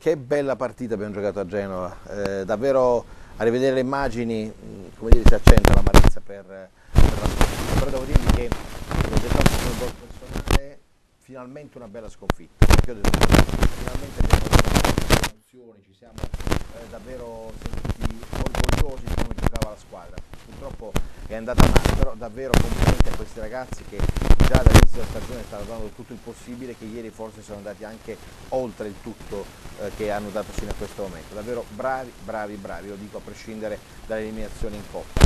Che bella partita abbiamo giocato a Genova, eh, davvero a rivedere le immagini mm, come dire, si accenta l'amarezza per, per la sconfitta, però devo dirvi che ho detto sul gol personale finalmente una bella sconfitta, perché ho detto finalmente abbiamo emozioni, ci siamo eh, davvero sentiti orgogliosi di come giocava la squadra. Purtroppo è andata male, però davvero complimenti a questi ragazzi che già dall'inizio della stagione stanno dando tutto il possibile, che ieri forse sono andati anche oltre il tutto eh, che hanno dato fino a questo momento. Davvero bravi, bravi, bravi, lo dico a prescindere dall'eliminazione in Coppa.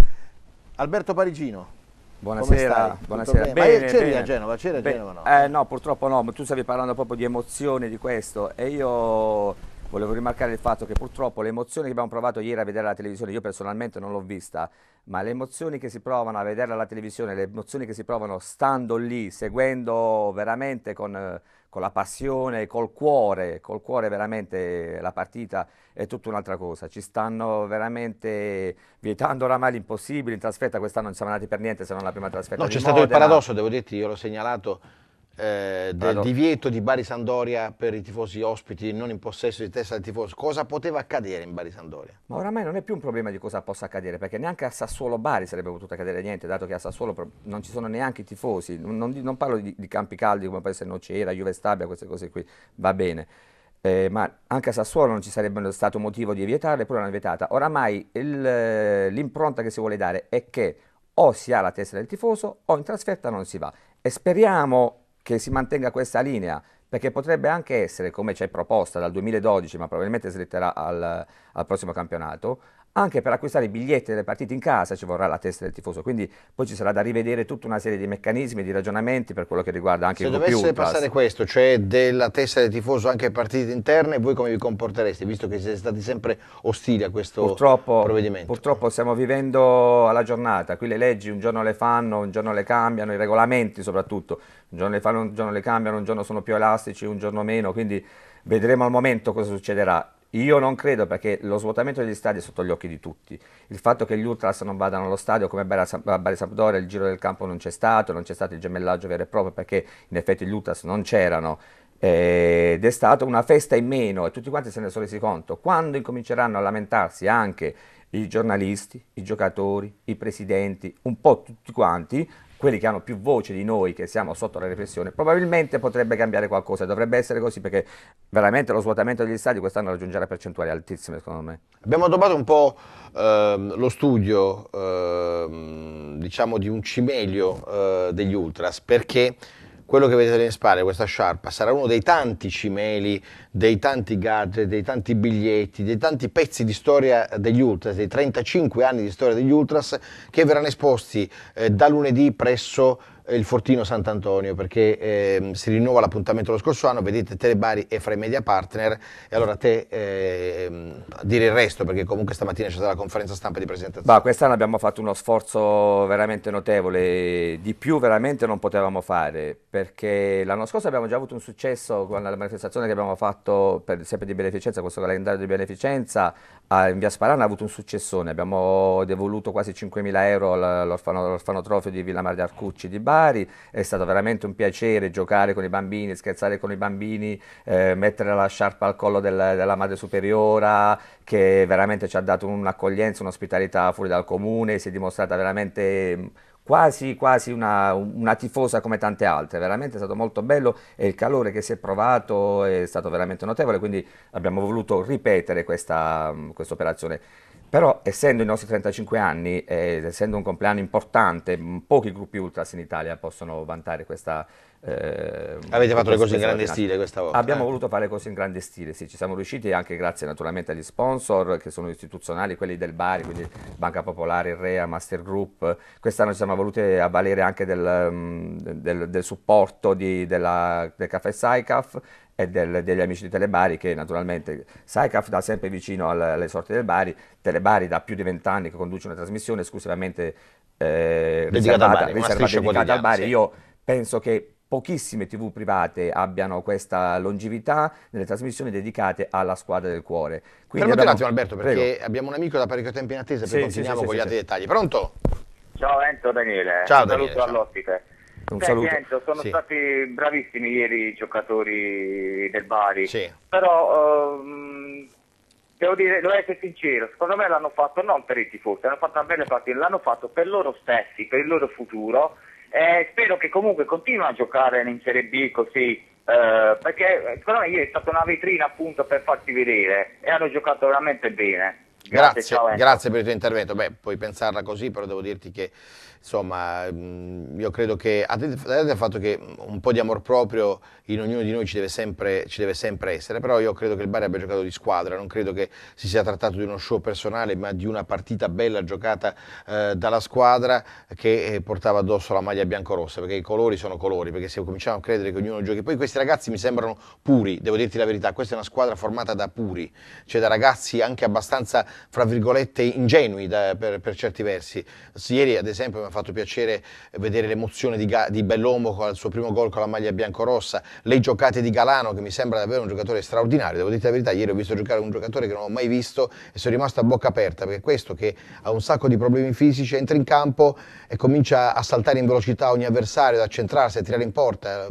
Alberto Parigino, Buonasera, buonasera. Bene, ma c'eri a Genova, c'eri a Genova no? Eh, no, purtroppo no, ma tu stavi parlando proprio di emozioni di questo e io volevo rimarcare il fatto che purtroppo le emozioni che abbiamo provato ieri a vedere la televisione, io personalmente non l'ho vista, ma le emozioni che si provano a vedere la televisione, le emozioni che si provano stando lì, seguendo veramente con, con la passione, col cuore, col cuore veramente la partita è tutta un'altra cosa. Ci stanno veramente vietando oramai l'impossibile in trasferta, quest'anno non siamo andati per niente se non la prima trasferta. No, c'è stato il paradosso, devo dirti, io l'ho segnalato eh, del ah, divieto di Bari Sandoria per i tifosi ospiti non in possesso di testa del tifoso, cosa poteva accadere in Bari Sandoria? Ma oramai non è più un problema di cosa possa accadere, perché neanche a Sassuolo Bari sarebbe potuto accadere niente, dato che a Sassuolo non ci sono neanche i tifosi, non, non, non parlo di, di, campi caldi come può essere Nocera, Juve Stabia, queste cose qui, va bene. Eh, ma anche a Sassuolo non ci sarebbe stato motivo di vietarle, eppure l'hanno vietata. Oramai eh, l'impronta che si vuole dare è che o si ha la testa del tifoso o in trasferta non si va. E speriamo che si mantenga questa linea, perché potrebbe anche essere, come c'è proposta dal 2012, ma probabilmente slitterà al, al prossimo campionato, anche per acquistare i biglietti delle partite in casa ci vorrà la testa del tifoso, quindi poi ci sarà da rivedere tutta una serie di meccanismi, di ragionamenti per quello che riguarda anche Se il computer. Se dovesse passare questo, cioè della testa del tifoso anche a partite interne, voi come vi comportereste, visto che siete stati sempre ostili a questo purtroppo, provvedimento? Purtroppo stiamo vivendo alla giornata, qui le leggi un giorno le fanno, un giorno le cambiano, i regolamenti soprattutto, un giorno le fanno, un giorno le cambiano, un giorno sono più elastici, un giorno meno, quindi vedremo al momento cosa succederà. Io non credo perché lo svuotamento degli stadi è sotto gli occhi di tutti. Il fatto che gli Ultras non vadano allo stadio come a Bari Sampdoria, il giro del campo non c'è stato, non c'è stato il gemellaggio vero e proprio perché in effetti gli Ultras non c'erano eh, ed è stata una festa in meno e tutti quanti se ne sono resi conto. Quando incominceranno a lamentarsi anche i giornalisti, i giocatori, i presidenti, un po' tutti quanti, quelli che hanno più voce di noi, che siamo sotto la repressione, probabilmente potrebbe cambiare qualcosa. Dovrebbe essere così perché veramente lo svuotamento degli stadi quest'anno raggiungerà percentuali altissime, secondo me. Abbiamo domato un po' ehm, lo studio, ehm, diciamo, di un cimelio eh, degli ultras, perché quello che vedete alle spalle, questa sciarpa, sarà uno dei tanti cimeli, dei tanti gadget, dei tanti biglietti, dei tanti pezzi di storia degli Ultras, dei 35 anni di storia degli Ultras, che verranno esposti eh, da lunedì presso eh, il Fortino Sant'Antonio perché eh, si rinnova l'appuntamento lo scorso anno, vedete Telebari e Fra i Media Partner e allora te eh, dire il resto perché comunque stamattina c'è stata la conferenza stampa di presentazione. Ma quest'anno abbiamo fatto uno sforzo veramente notevole, di più veramente non potevamo fare perché l'anno scorso abbiamo già avuto un successo con la manifestazione che abbiamo fatto per, sempre di beneficenza, questo calendario di beneficenza in via Sparana ha avuto un successone, abbiamo devoluto quasi 5.000 euro all'orfanotrofio di Villa Mar di Arcucci di Bari particolari, è stato veramente un piacere giocare con i bambini, scherzare con i bambini, eh, mettere la sciarpa al collo del, della madre superiora che veramente ci ha dato un'accoglienza, un'ospitalità fuori dal comune, si è dimostrata veramente mm, quasi, quasi una, una, tifosa come tante altre, veramente è stato molto bello e il calore che si è provato è stato veramente notevole, quindi abbiamo voluto ripetere questa mm, operazione. Però essendo i nostri 35 anni, ed essendo un compleanno importante, pochi gruppi ultras in Italia possono vantare questa... Eh, Avete fatto le cose in grande stile questa volta. Abbiamo eh? voluto fare le cose in grande stile, sì, ci siamo riusciti anche grazie naturalmente agli sponsor che sono istituzionali, quelli del Bari, quindi Banca Popolare, Rea, Master Group. Quest'anno ci siamo voluti avvalere anche del, mm, del, del supporto di, della, del caffè SciCaff e del, degli amici di Telebari che naturalmente SciCaf da sempre vicino alle, alle sorti del Bari, Telebari da più di vent'anni che conduce una trasmissione esclusivamente eh, dedicata, riservata, Bari, riservata dedicata al Bari, sì. io penso che pochissime tv private abbiano questa longevità nelle trasmissioni dedicate alla squadra del cuore. Quindi abbiamo... un attimo Alberto perché Prego. abbiamo un amico da parecchio tempo in attesa, poi sì, continuiamo sì, con gli altri dettagli. Pronto? Ciao Enzo Daniele, Ciao, un saluto Daniele, all'ospite un Beh, saluto. Pienso, sono sì. stati bravissimi ieri i giocatori del Bari, sì. però um, devo dire, devo essere sincero, secondo me l'hanno fatto non per i tifosi, l'hanno fatto una bella partita, l'hanno fatto per loro stessi, per il loro futuro. Eh, spero che comunque continuino a giocare in Serie B così. Eh, perché secondo me ieri è stata una vetrina appunto per farti vedere e hanno giocato veramente bene. Grazie, grazie, grazie per il tuo intervento. Beh, puoi pensarla così, però devo dirti che insomma, mm, io credo che, attenzione al fatto che un po' di amor proprio in ognuno di noi ci deve, sempre, ci deve, sempre, essere, però io credo che il Bari abbia giocato di squadra, non credo che si sia trattato di uno show personale, ma di una partita bella giocata eh, dalla squadra che eh, portava addosso la maglia biancorossa, perché i colori sono colori, perché se cominciamo a credere che ognuno giochi, poi questi ragazzi mi sembrano puri, devo dirti la verità, questa è una squadra formata da puri, cioè da ragazzi anche abbastanza, fra virgolette, ingenui da, per, per, certi versi. Ieri ad esempio mi ha fatto piacere vedere l'emozione di, di Bellomo il suo primo gol con la maglia biancorossa, le giocate di Galano che mi sembra davvero un giocatore straordinario, devo dire la verità, ieri ho visto giocare un giocatore che non ho mai visto e sono rimasto a bocca aperta perché questo che ha un sacco di problemi fisici entra in campo e comincia a saltare in velocità ogni avversario, ad accentrarsi, a tirare in porta.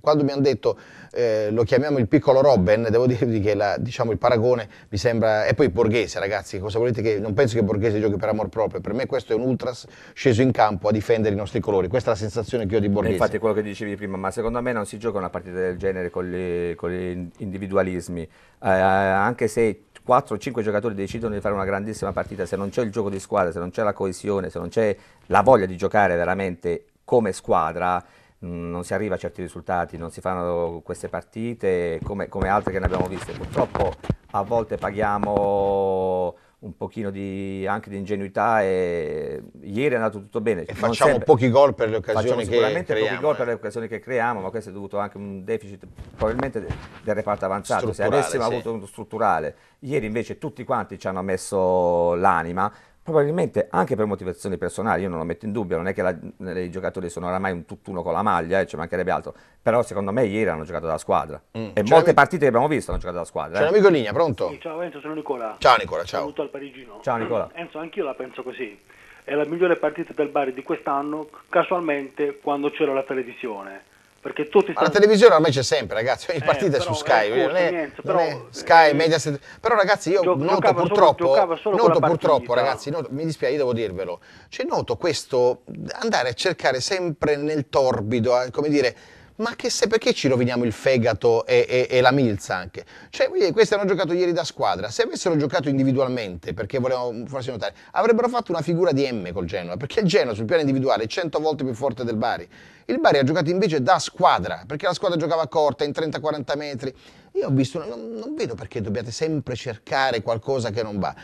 Quando mi hanno detto eh, lo chiamiamo il piccolo Robben, devo dirvi che la, diciamo, il paragone mi sembra... E poi Borghese ragazzi, cosa volete che... Non penso che Borghese giochi per amor proprio, per me questo è un ultras sceso in campo campo a difendere i nostri colori. Questa è la sensazione che ho di Borghese. Eh, infatti quello che dicevi prima, ma secondo me non si gioca una partita del genere con gli, individualismi, eh, eh, anche se 4-5 giocatori decidono di fare una grandissima partita, se non c'è il gioco di squadra, se non c'è la coesione, se non c'è la voglia di giocare veramente come squadra, mm, non si arriva a certi risultati, non si fanno queste partite come, come altre che ne abbiamo viste. Purtroppo a volte paghiamo un pochino di, anche di ingenuità e ieri è andato tutto bene. E non facciamo sempre. pochi gol per le occasioni facciamo che sicuramente pochi gol per eh. le occasioni che creiamo, ma questo è dovuto anche a un deficit probabilmente del reparto avanzato. Se avessimo sì. avuto uno strutturale, ieri invece tutti quanti ci hanno messo l'anima, probabilmente anche per motivazioni personali, io non lo metto in dubbio, non è che la, i giocatori sono oramai un tutt'uno con la maglia, eh, ci mancherebbe altro, però secondo me ieri hanno giocato da squadra mm. e molte partite che abbiamo visto hanno giocato da squadra. C'è eh. un amico in linea, pronto? Sì, ciao Enzo, sono Nicola. Ciao Nicola, ciao. Saluto al parigino. Ciao Nicola. Enzo, anch'io la penso così. È la migliore partita del Bari di quest'anno, casualmente quando c'era la televisione perché tutti stanno... la televisione ormai c'è sempre ragazzi ogni eh, partita è su Sky è, non è, niente, non però, è eh, Sky, eh, Mediaset però ragazzi io noto purtroppo, solo, noto purtroppo ragazzi noto, mi dispiace io devo dirvelo cioè noto questo andare a cercare sempre nel torbido eh, come dire ma che se perché ci roviniamo il fegato e, e, e la milza anche? Cioè, dire, questi hanno giocato ieri da squadra, se avessero giocato individualmente, perché volevamo farsi notare, avrebbero fatto una figura di M col Genoa, perché il Genoa sul piano individuale è 100 volte più forte del Bari. Il Bari ha giocato invece da squadra, perché la squadra giocava corta, in 30-40 metri. Io ho visto, non, non vedo perché dobbiate sempre cercare qualcosa che non va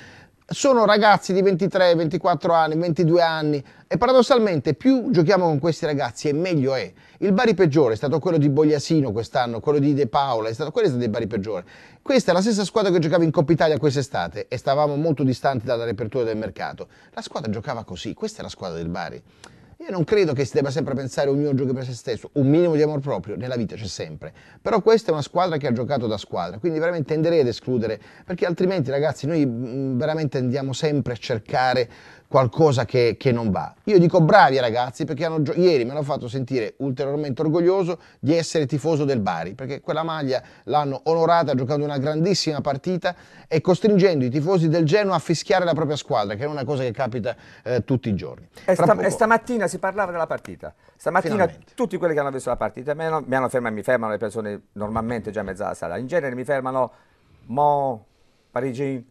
sono ragazzi di 23, 24 anni, 22 anni e paradossalmente più giochiamo con questi ragazzi e meglio è. Il Bari peggiore è stato quello di Bogliasino quest'anno, quello di De Paola, è stato, quello è stato il Bari peggiore. Questa è la stessa squadra che giocava in Coppa Italia quest'estate e stavamo molto distanti dalla riapertura del mercato. La squadra giocava così, questa è la squadra del Bari. Io non credo che si debba sempre pensare ognuno giochi per se stesso, un minimo di amor proprio nella vita c'è sempre, però questa è una squadra che ha giocato da squadra, quindi veramente tenderei ad escludere, perché altrimenti ragazzi noi mm, veramente andiamo sempre a cercare qualcosa che, che, non va. Io dico bravi ragazzi perché hanno, ieri mi hanno fatto sentire ulteriormente orgoglioso di essere tifoso del Bari, perché quella maglia l'hanno onorata giocando una grandissima partita e costringendo i tifosi del Genoa a fischiare la propria squadra, che è una cosa che capita eh, tutti i giorni. E, sta, e, stamattina si parlava della partita. Stamattina Finalmente. tutti quelli che hanno visto la partita mi hanno, mi hanno fermato, mi fermano le persone normalmente già a mezza sala. In genere mi fermano Mo, Parigi,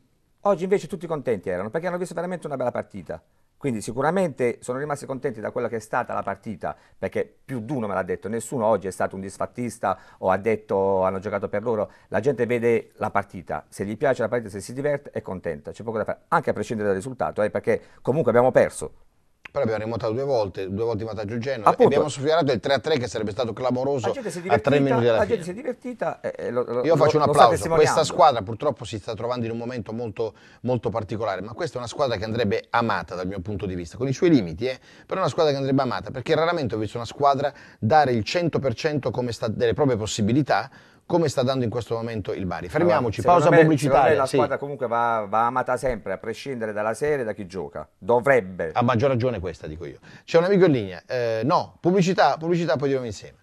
Oggi invece tutti contenti erano perché hanno visto veramente una bella partita. Quindi sicuramente sono rimasti contenti da quella che è stata la partita, perché più di uno me l'ha detto, nessuno oggi è stato un disfattista o ha detto hanno giocato per loro, la gente vede la partita, se gli piace la partita, se si diverte è contenta, c'è poco da fare, anche a prescindere dal risultato, eh, perché comunque abbiamo perso, però abbiamo rimontato due volte, due volte in vantaggio il Genoa Appunto. abbiamo sfiorato il 3-3 che sarebbe stato clamoroso a tre minuti della fine. La gente si è divertita. Eh, lo, lo, Io faccio un applauso. Questa squadra purtroppo si sta trovando in un momento molto, molto, particolare, ma questa è una squadra che andrebbe amata dal mio punto di vista, con i suoi limiti, eh, però è una squadra che andrebbe amata perché raramente ho visto una squadra dare il 100% sta, delle proprie possibilità come sta dando in questo momento il Bari. Fermiamoci, allora, pausa me, pubblicitaria. la squadra sì. comunque va, va, amata sempre, a prescindere dalla serie e da chi gioca. Dovrebbe. A maggior ragione questa, dico io. C'è un amico in linea. Eh, no, pubblicità, pubblicità, poi diremo insieme.